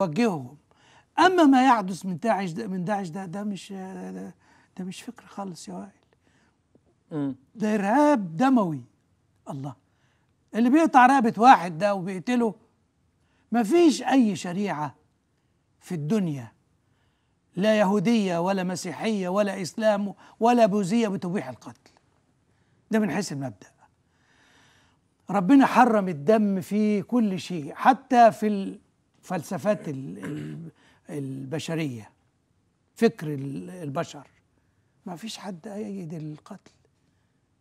وجههم اما ما يحدث من داعش ده من داعش ده ده مش ده, ده مش فكر خالص يا وائل ده ارهاب دموي الله اللي بيقطع رقبه واحد ده وبيقتله مفيش اي شريعه في الدنيا لا يهوديه ولا مسيحيه ولا اسلام ولا بوذيه بتبيح القتل ده من حيث المبدا ربنا حرم الدم في كل شيء حتى في فلسفات البشرية فكر البشر ما فيش حد أيد القتل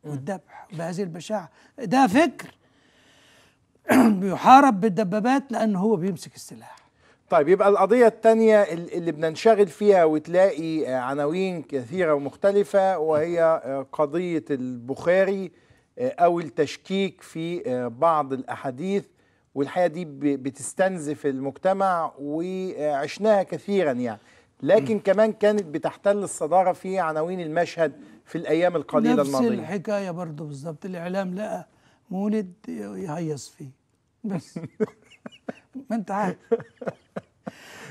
والذبح بهذه البشاعة ده فكر بيحارب بالدبابات لأن هو بيمسك السلاح طيب يبقى القضية الثانية اللي بننشغل فيها وتلاقي عناوين كثيرة ومختلفة وهي قضية البخاري أو التشكيك في بعض الأحاديث والحقيقه دي بتستنزف المجتمع وعشناها كثيرا يعني لكن م. كمان كانت بتحتل الصداره في عناوين المشهد في الايام القليله نفس الماضيه نفس الحكايه برضه بالظبط الاعلام لقى مولد يهيص فيه بس ما انت عارف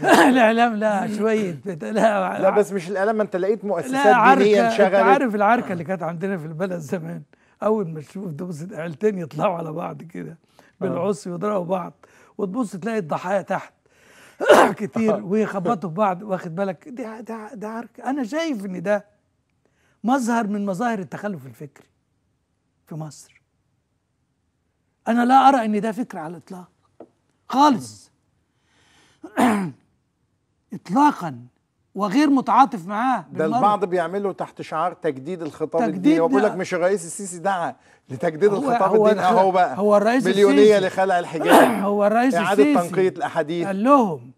الاعلام لا شويه لا, لا بس مش الاعلام انت لقيت مؤسسات دينيه انشغلت عارف العركه اللي كانت عندنا في البلد زمان اول ما تشوف ده عيلتين يطلعوا على بعض كده آه. بالعصي ويضربوا بعض وتبص تلاقي الضحايا تحت كتير آه. ويخبطوا في بعض واخد بالك ده ده ده عرك انا شايف ان ده مظهر من مظاهر التخلف الفكري في مصر انا لا ارى ان ده فكر على الاطلاق خالص اطلاقا وغير متعاطف معاه ده البعض بيعمله تحت شعار تجديد الخطاب الديني وبيقول لك مش الرئيس السيسي دعا لتجديد هو الخطاب هو الديني اهو بقى هو الرئيس مليونيه السيسي لخلع الحجاب هو الرئيس اعاده السيسي تنقيه الاحاديث قال لهم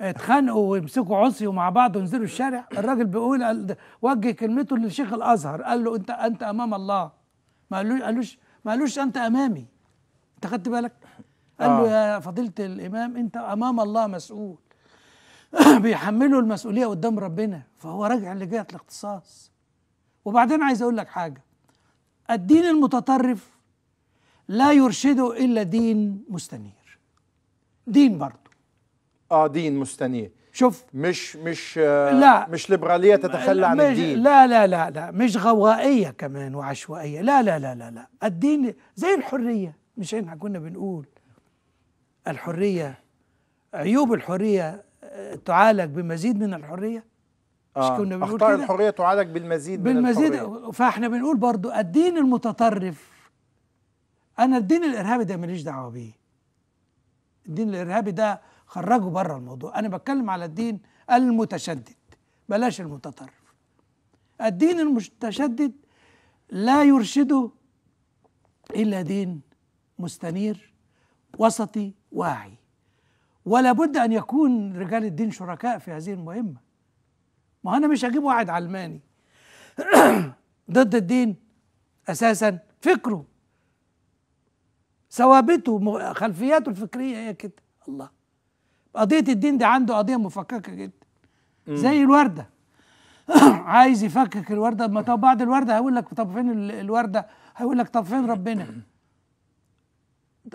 اتخانقوا ويمسكوا عصي ومع بعض وينزلوا الشارع الراجل بيقول وجه كلمته للشيخ الازهر قال له انت انت امام الله ما قالوش قالوش ما قالوش انت امامي انت خدت بالك قال له آه. يا فضيله الامام انت امام الله مسؤول بيحملوا المسؤوليه قدام ربنا فهو راجع لجهه الاختصاص وبعدين عايز اقول لك حاجه الدين المتطرف لا يرشده الا دين مستنير دين برضه اه دين مستنير شوف مش مش لا مش ليبراليه تتخلى عن الدين لا لا لا لا مش غوائيه كمان وعشوائيه لا لا لا لا لا الدين زي الحريه مش احنا كنا بنقول الحريه عيوب الحريه تعالج بمزيد من الحريه آه مش كنا بنقول اخطاء الحريه تعالج بالمزيد بالمزيد من الحرية. فاحنا بنقول برضو الدين المتطرف انا الدين الارهابي ده ماليش دعوه بيه الدين الارهابي ده خرجه بره الموضوع انا بتكلم على الدين المتشدد بلاش المتطرف الدين المتشدد لا يرشده الا دين مستنير وسطي واعي ولا بد أن يكون رجال الدين شركاء في هذه المهمة ما أنا مش هجيب واحد علماني ضد الدين أساسا فكره ثوابته خلفياته الفكرية هي كده الله قضية الدين دي عنده قضية مفككة جدا زي الوردة عايز يفكك الوردة ما طب بعد الوردة هيقول لك طب فين الوردة هيقول لك طب فين ربنا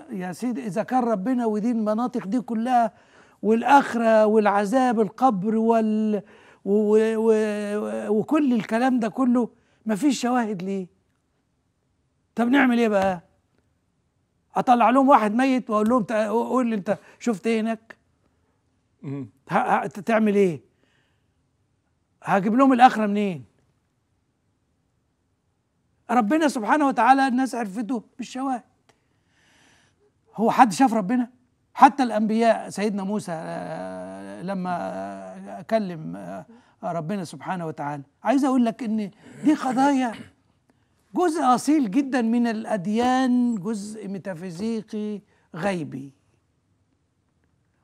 يا سيدي إذا كان ربنا ودي المناطق دي كلها والآخرة والعذاب القبر وال و... و... وكل الكلام ده كله مفيش شواهد ليه طب نعمل ايه بقى اطلع لهم واحد ميت واقول لهم قول لي انت شفت ايه هناك ه... ه... تعمل ايه هجيب لهم الاخره منين ربنا سبحانه وتعالى الناس عرفته بالشواهد هو حد شاف ربنا حتى الانبياء سيدنا موسى آه، لما كلم آه، ربنا سبحانه وتعالى عايز اقول لك ان دي قضايا جزء اصيل جدا من الاديان جزء ميتافيزيقي غيبي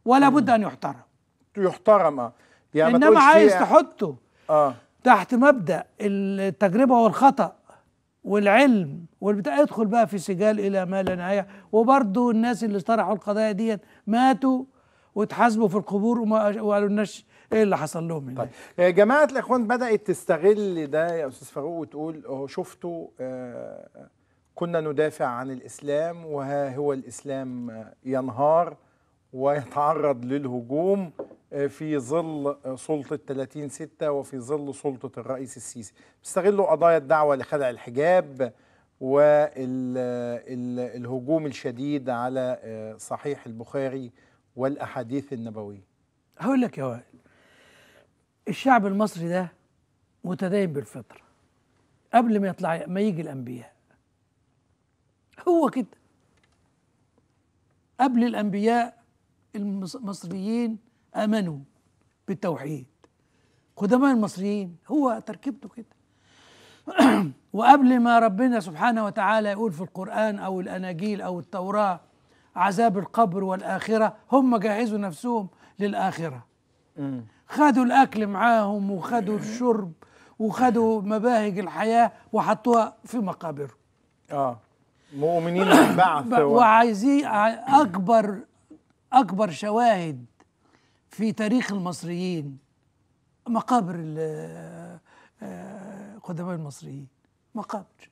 ولا بد ان يحترم يحترم آه. يعني انما عايز تحطه آه. تحت مبدا التجربه والخطا والعلم والبتاع ادخل بقى في سجال الى ما لا نهايه وبرضه الناس اللي طرحوا القضايا دي ماتوا واتحاسبوا في القبور وما قالولناش ايه اللي حصل لهم هناك طيب. آه، جماعه الاخوان بدات تستغل ده يا استاذ فاروق وتقول اهو شفتوا آه كنا ندافع عن الاسلام وها هو الاسلام ينهار ويتعرض للهجوم في ظل سلطة 30 ستة وفي ظل سلطة الرئيس السيسي بيستغلوا قضايا الدعوة لخلع الحجاب والهجوم الشديد على آه، صحيح البخاري والأحاديث النبوية هقول لك يا وائل الشعب المصري ده متدين بالفطرة قبل ما يطلع ما يجي الأنبياء هو كده قبل الأنبياء المصريين امنوا بالتوحيد قدماء المصريين هو تركيبته كده وقبل ما ربنا سبحانه وتعالى يقول في القرآن أو الأناجيل أو التوراة عذاب القبر والآخرة هم جهزوا نفسهم للآخرة خدوا الأكل معاهم وخدوا الشرب وخدوا مباهج الحياة وحطوها في مقابر آه مؤمنين بالبعث وعايزين أكبر أكبر شواهد في تاريخ المصريين مقابر آه، آه، قدماء المصريين مقابر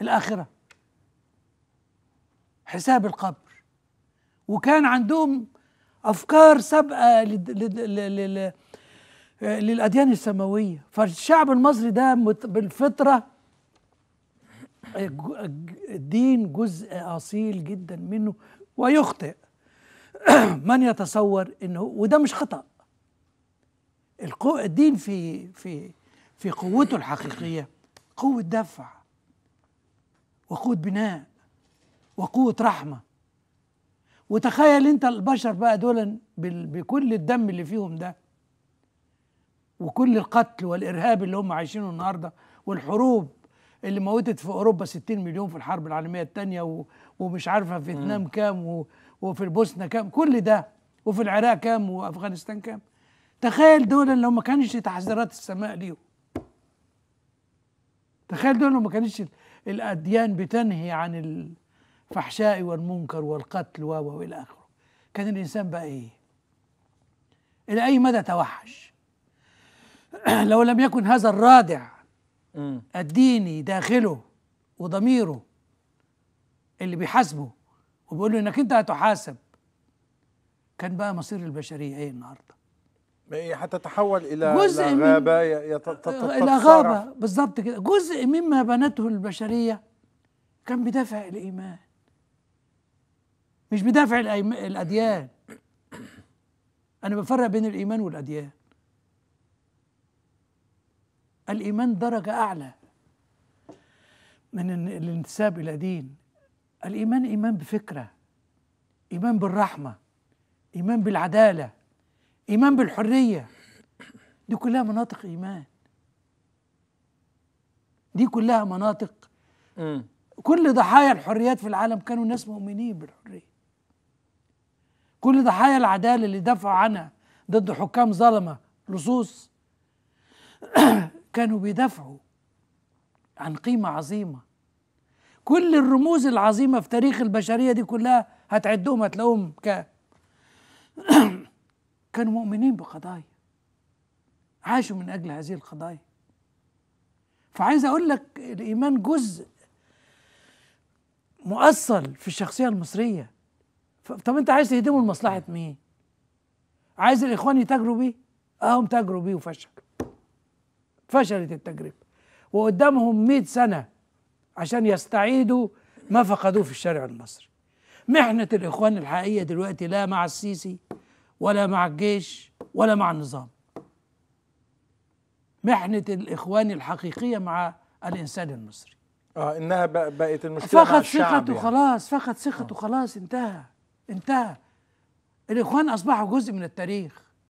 الآخرة حساب القبر وكان عندهم أفكار سابقة آه، للأديان السماوية فالشعب المصري ده بالفطرة الدين جزء أصيل جدا منه ويخطئ من يتصور انه وده مش خطا الدين في في في قوته الحقيقيه قوه دفع وقوه بناء وقوه رحمه وتخيل انت البشر بقى دول بكل الدم اللي فيهم ده وكل القتل والارهاب اللي هم عايشينه النهارده والحروب اللي موتت في اوروبا 60 مليون في الحرب العالميه الثانيه ومش عارفه فيتنام كام وفي البوسنه كام كل ده وفي العراق كام وافغانستان كام تخيل دول لو ما كانش تحذيرات السماء ليهم تخيل دول لو ما كانش الاديان بتنهي عن الفحشاء والمنكر والقتل و الى اخره كان الانسان بقى ايه الى اي مدى توحش لو لم يكن هذا الرادع الديني داخله وضميره اللي بيحاسبه وبيقول له انك انت هتحاسب كان بقى مصير البشريه ايه النهارده هتتحول الى جزء غابه الى غابه بالظبط كده جزء مما بنته البشريه كان بدافع الايمان مش بدافع الاديان انا بفرق بين الايمان والاديان الايمان درجه اعلى من الانتساب الى دين الإيمان إيمان بفكرة إيمان بالرحمة إيمان بالعدالة إيمان بالحرية دي كلها مناطق إيمان دي كلها مناطق كل ضحايا الحريات في العالم كانوا ناس مؤمنين بالحرية كل ضحايا العدالة اللي دافعوا عنها ضد حكام ظلمة لصوص كانوا بيدافعوا عن قيمة عظيمة كل الرموز العظيمة في تاريخ البشرية دي كلها هتعدهم هتلاقوهم ك كانوا مؤمنين بقضايا عاشوا من أجل هذه القضايا فعايز أقول لك الإيمان جزء مؤصل في الشخصية المصرية طب أنت عايز تهدمه لمصلحة مين؟ عايز الإخوان يتاجروا بيه؟ أهم آه، تاجروا بيه وفشل فشلت التجربة وقدامهم 100 سنة عشان يستعيدوا ما فقدوه في الشارع المصري محنة الإخوان الحقيقية دلوقتي لا مع السيسي ولا مع الجيش ولا مع النظام محنة الإخوان الحقيقية مع الإنسان المصري اه انها بقت المشكله فقد ثقته يعني. خلاص فقد ثقته آه. خلاص انتهى انتهى الاخوان اصبحوا جزء من التاريخ